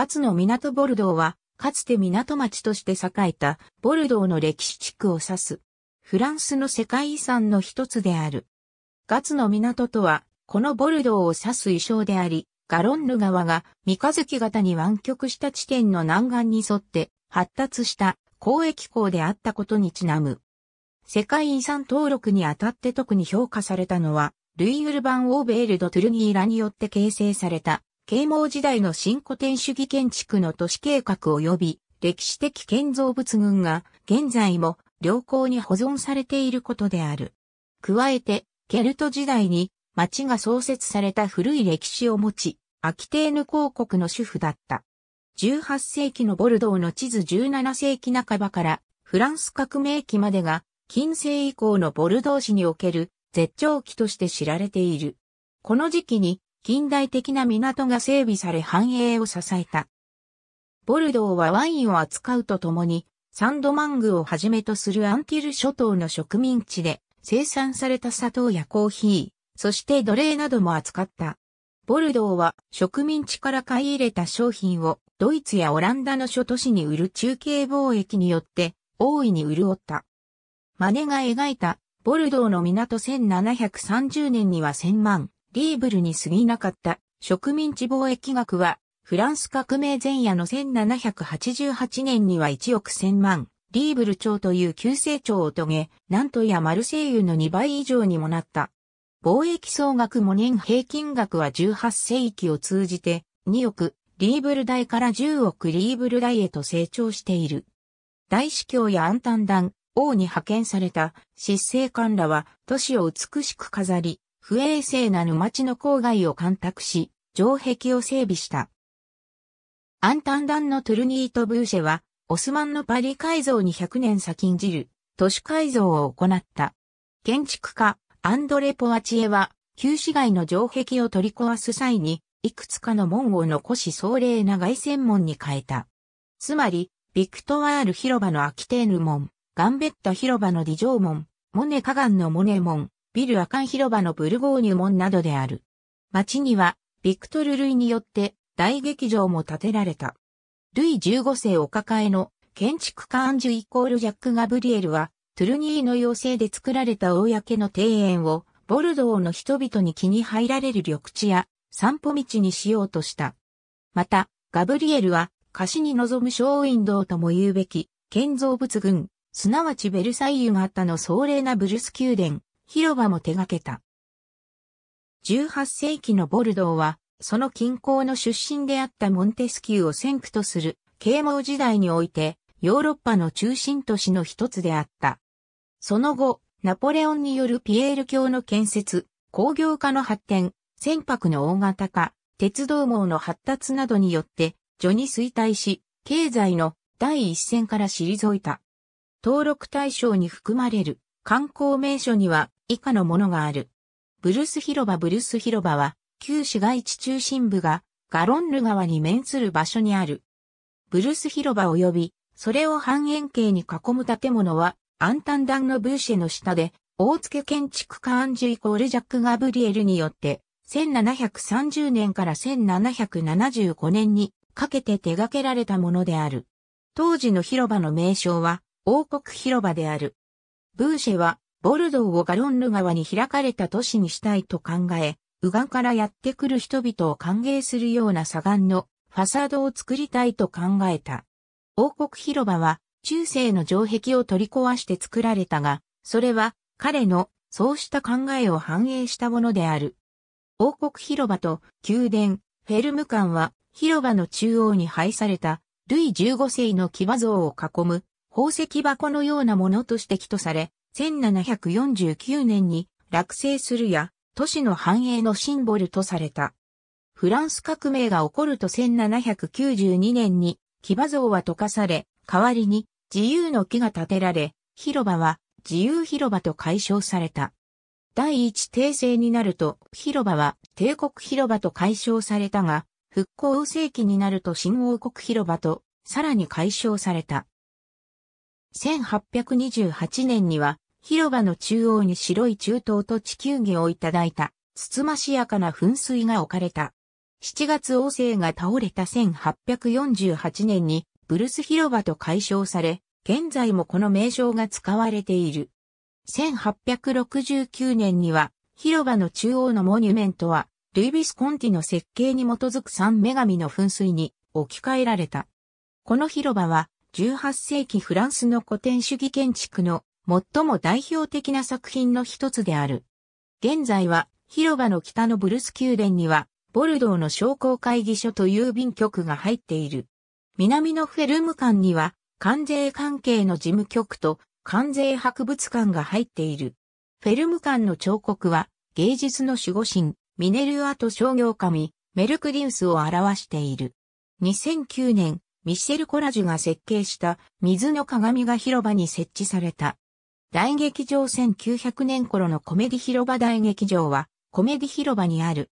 ガツの港ボルドーは、かつて港町として栄えたボルドーの歴史地区を指す。フランスの世界遺産の一つである。ガツの港とは、このボルドーを指す意匠であり、ガロンヌ川が三日月型に湾曲した地点の南岸に沿って発達した交易港であったことにちなむ。世界遺産登録にあたって特に評価されたのは、ルイ・ウルバン・オーベールド・トゥルニーラによって形成された啓蒙時代の新古典主義建築の都市計画及び歴史的建造物群が現在も良好に保存されていることである。加えて、ケルト時代に町が創設された古い歴史を持ち、アキテーヌ公国の主婦だった。18世紀のボルドーの地図17世紀半ばからフランス革命期までが近世以降のボルドー市における絶頂期として知られている。この時期に近代的な港が整備され繁栄を支えた。ボルドーはワインを扱うとともに、サンドマングをはじめとするアンティル諸島の植民地で生産された砂糖やコーヒー、そして奴隷なども扱った。ボルドーは植民地から買い入れた商品をドイツやオランダの諸都市に売る中継貿易によって大いに潤った。マネが描いたボルドーの港1730年には1000万、リーブルに過ぎなかった植民地貿易額は、フランス革命前夜の1788年には1億1000万、リーブル超という急成長を遂げ、なんとやマルセイユの2倍以上にもなった。貿易総額も年平均額は18世紀を通じて2億リーブル台から10億リーブル台へと成長している。大司教やアンタンダン、王に派遣された執政官らは都市を美しく飾り、不衛生な沼地の郊外を干拓し、城壁を整備した。アンタンダンのトゥルニート・ブーシェは、オスマンのパリ改造に100年先んじる、都市改造を行った。建築家、アンドレ・ポアチエは、旧市街の城壁を取り壊す際に、いくつかの門を残し壮麗な外線門に変えた。つまり、ビクトワール広場のアキテーヌ門、ガンベッタ広場のディジョー門、モネカガンのモネ門、ビルアカン広場のブルゴーニュ門などである。町には、ビクトル・ルイによって大劇場も建てられた。ルイ15世お抱えの建築家アンジュイコールジャック・ガブリエルは、トゥルニーの要請で作られた公の庭園を、ボルドーの人々に気に入られる緑地や散歩道にしようとした。また、ガブリエルは、貸しに臨むショーウィンドウとも言うべき、建造物群、すなわちベルサイユ型の壮麗なブルス宮殿、広場も手掛けた。18世紀のボルドーは、その近郊の出身であったモンテスキューを先駆とする啓蒙時代において、ヨーロッパの中心都市の一つであった。その後、ナポレオンによるピエール教の建設、工業化の発展、船舶の大型化、鉄道網の発達などによって、序に衰退し、経済の第一線から退いた。登録対象に含まれる観光名所には、以下のものがある。ブルース広場ブルース広場は、旧市街地中心部がガロンル川に面する場所にある。ブルース広場及び、それを半円形に囲む建物は、アンタンダンのブーシェの下で、大付建築家アンジュイコールジャック・ガブリエルによって、1730年から1775年にかけて手掛けられたものである。当時の広場の名称は、王国広場である。ブーシェはボルドーをガロンヌ川に開かれた都市にしたいと考え、右岸からやってくる人々を歓迎するような左岸のファサードを作りたいと考えた。王国広場は中世の城壁を取り壊して作られたが、それは彼のそうした考えを反映したものである。王国広場と宮殿、フェルム館は広場の中央に配されたルイ15世の騎馬像を囲む宝石箱のようなものとして起とされ、1749年に落成するや、都市の繁栄のシンボルとされた。フランス革命が起こると1792年に騎馬像は溶かされ、代わりに自由の木が建てられ、広場は自由広場と解消された。第一帝政になると広場は帝国広場と解消されたが、復興世紀になると新王国広場とさらに解消された。1828年には、広場の中央に白い中東と地球儀をいただいた、つつましやかな噴水が置かれた。7月王政が倒れた1848年に、ブルス広場と解消され、現在もこの名称が使われている。1869年には、広場の中央のモニュメントは、ルイ・ビスコンティの設計に基づく三女神の噴水に置き換えられた。この広場は、18世紀フランスの古典主義建築の最も代表的な作品の一つである。現在は広場の北のブルス宮殿にはボルドーの商工会議所と郵便局が入っている。南のフェルム館には関税関係の事務局と関税博物館が入っている。フェルム館の彫刻は芸術の守護神、ミネルアと商業神、メルクリウスを表している。2009年、ミッシェル・コラジュが設計した水の鏡が広場に設置された。大劇場1900年頃のコメディ広場大劇場はコメディ広場にある。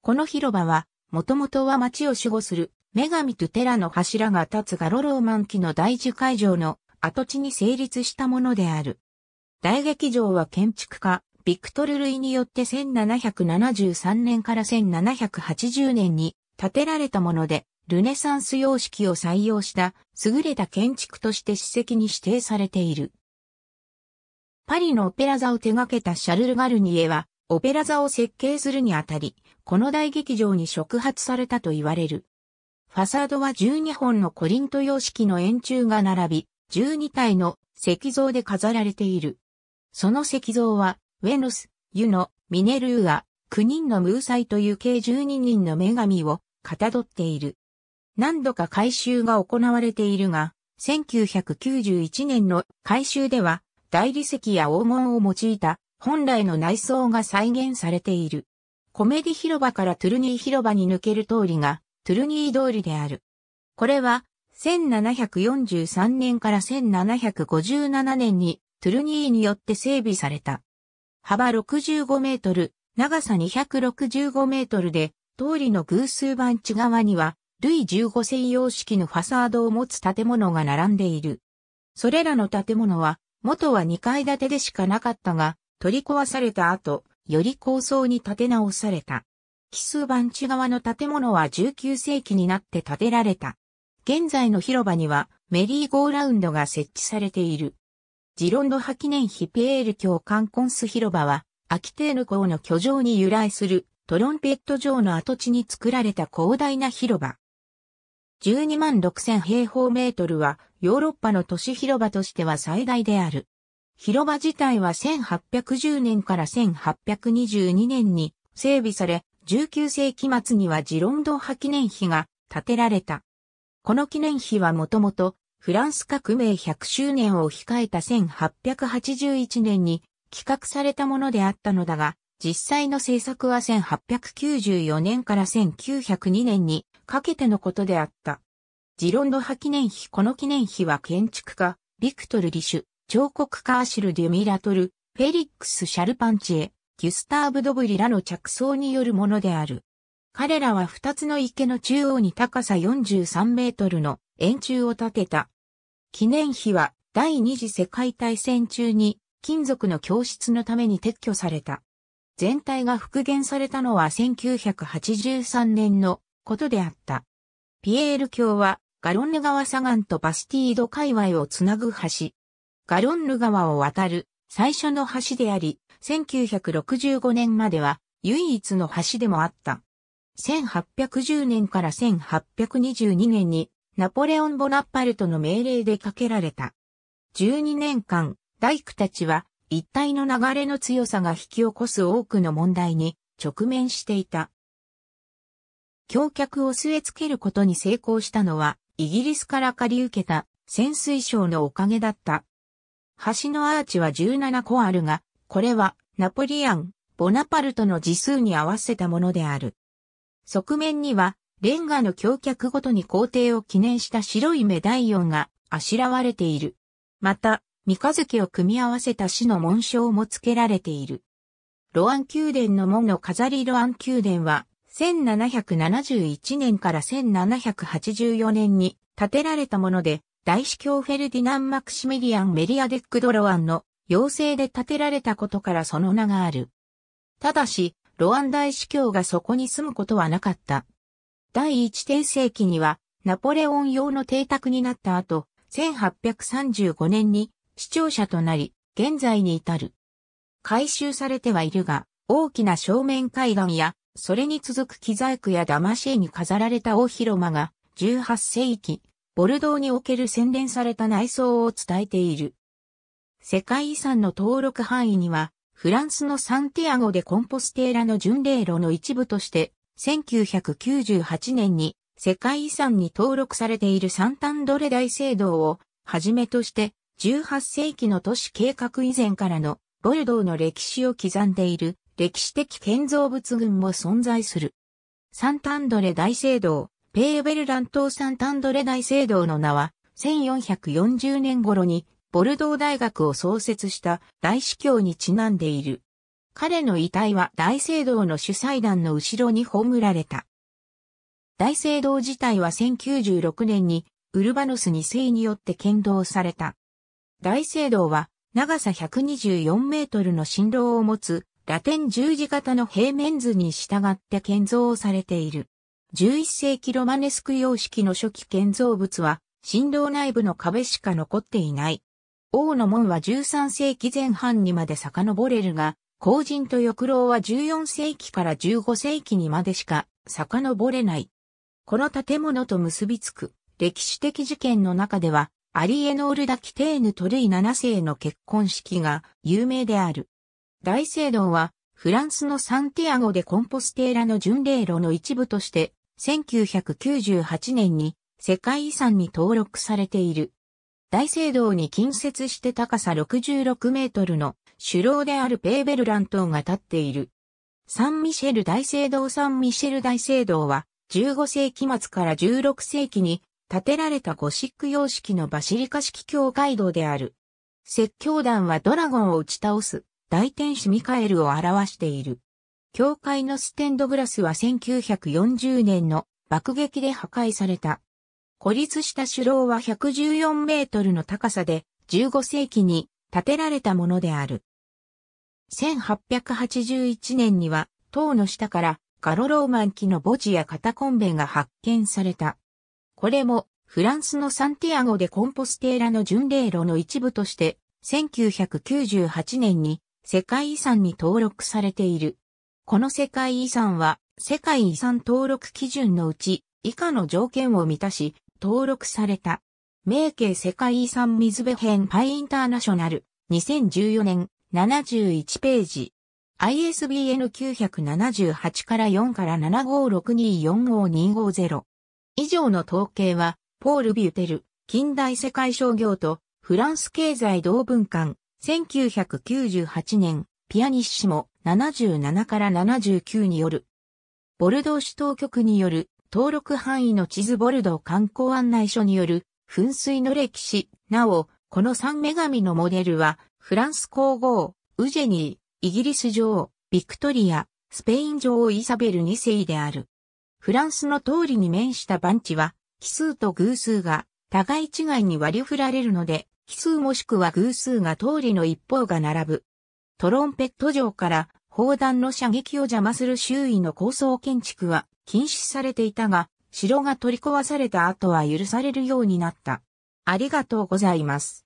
この広場は、もともとは街を守護する女神と寺の柱が立つガロローマン期の大樹会場の跡地に成立したものである。大劇場は建築家、ビクトル・ルイによって1773年から1780年に建てられたもので、ルネサンス様式を採用した優れた建築として史跡に指定されている。パリのオペラ座を手掛けたシャルル・ガルニエは、オペラ座を設計するにあたり、この大劇場に触発されたと言われる。ファサードは12本のコリント様式の円柱が並び、12体の石像で飾られている。その石像は、ウェノス、ユノ、ミネルーア、9人のムーサイという計12人の女神をかたどっている。何度か改修が行われているが、1991年の改修では、大理石や黄金を用いた本来の内装が再現されている。コメディ広場からトゥルニー広場に抜ける通りがトゥルニー通りである。これは1743年から1757年にトゥルニーによって整備された。幅65メートル、長さ265メートルで、通りの偶数番地側にはルイ15世様式のファサードを持つ建物が並んでいる。それらの建物は、元は2階建てでしかなかったが、取り壊された後、より高層に建て直された。奇数番地側の建物は19世紀になって建てられた。現在の広場にはメリーゴーラウンドが設置されている。ジロンド派記念碑ピエール教カンコンス広場は、アキテーヌ港の居城に由来するトロンペット城の跡地に作られた広大な広場。12万6000平方メートルはヨーロッパの都市広場としては最大である。広場自体は1810年から1822年に整備され、19世紀末にはジロンド派記念碑が建てられた。この記念碑はもともとフランス革命100周年を控えた1881年に企画されたものであったのだが、実際の制作は1894年から1902年にかけてのことであった。ジロンド派記念碑この記念碑は建築家、ビクトル・リシュ、彫刻家アシル・デュミラトル、フェリックス・シャルパンチエ、ギュスターブ・ドブリらの着想によるものである。彼らは二つの池の中央に高さ43メートルの円柱を建てた。記念碑は第二次世界大戦中に金属の教室のために撤去された。全体が復元されたのは1983年のことであった。ピエール橋は、ガロンヌ川左岸とバスティード界隈をつなぐ橋。ガロンヌ川を渡る最初の橋であり、1965年までは唯一の橋でもあった。1810年から1822年にナポレオン・ボナッパルトの命令で架けられた。12年間、大工たちは一体の流れの強さが引き起こす多くの問題に直面していた。橋脚を据え付けることに成功したのは、イギリスから借り受けた潜水章のおかげだった。橋のアーチは17個あるが、これはナポリアン、ボナパルトの次数に合わせたものである。側面には、レンガの橋脚ごとに皇帝を記念した白いメダイオンがあしらわれている。また、三日月を組み合わせた死の紋章も付けられている。ロアン宮殿の門の飾りロアン宮殿は、1771年から1784年に建てられたもので、大司教フェルディナン・マクシミリアン・メリアデック・ドロワンの要請で建てられたことからその名がある。ただし、ロアン大司教がそこに住むことはなかった。第一帝世紀には、ナポレオン用の邸宅になった後、1835年に視聴者となり、現在に至る。改修されてはいるが、大きな正面階段やそれに続く機材区やダマシエに飾られた大広間が、18世紀、ボルドーにおける洗練された内装を伝えている。世界遺産の登録範囲には、フランスのサンティアゴでコンポステーラの巡礼路の一部として、1998年に世界遺産に登録されているサンタンドレ大聖堂をはじめとして、18世紀の都市計画以前からのボルドーの歴史を刻んでいる歴史的建造物群も存在する。サンタンドレ大聖堂、ペーベルラン島サンタンドレ大聖堂の名は、1440年頃にボルドー大学を創設した大司教にちなんでいる。彼の遺体は大聖堂の主祭壇の後ろに葬られた。大聖堂自体は1096年にウルバノス2世によって建造された。大聖堂は長さ124メートルの振動を持つラテン十字型の平面図に従って建造されている。11世紀ロマネスク様式の初期建造物は、新道内部の壁しか残っていない。王の門は13世紀前半にまで遡れるが、後人と翼郎は14世紀から15世紀にまでしか遡れない。この建物と結びつく歴史的事件の中では、アリエノール・ダ・キテーヌ・トルイ7世の結婚式が有名である。大聖堂は、フランスのサンティアゴでコンポステーラの巡礼路の一部として、1998年に世界遺産に登録されている。大聖堂に近接して高さ66メートルの首楼であるペーベルラン島が立っている。サンミシェル大聖堂サンミシェル大聖堂は15世紀末から16世紀に建てられたゴシック様式のバシリカ式教会堂である。説教団はドラゴンを打ち倒す大天使ミカエルを表している。教会のステンドグラスは1940年の爆撃で破壊された。孤立した主楼は114メートルの高さで15世紀に建てられたものである。1881年には塔の下からガロローマン期の墓地やカタコンベが発見された。これもフランスのサンティアゴでコンポステーラの巡礼路の一部として1998年に世界遺産に登録されている。この世界遺産は世界遺産登録基準のうち以下の条件を満たし登録された。名家世界遺産水辺編パイインターナショナル2014年71ページ ISBN 978から4から75624525以上の統計はポール・ビューテル近代世界商業とフランス経済同文館1998年、ピアニッシモ77から79による、ボルドー市当局による登録範囲の地図ボルドー観光案内所による噴水の歴史、なお、この三女神のモデルは、フランス皇后、ウジェニー、イギリス女王、ビクトリア、スペイン女王イサベル2世である。フランスの通りに面した番地は、奇数と偶数が互い違いに割り振られるので、奇数もしくは偶数が通りの一方が並ぶ。トロンペット城から砲弾の射撃を邪魔する周囲の高層建築は禁止されていたが、城が取り壊された後は許されるようになった。ありがとうございます。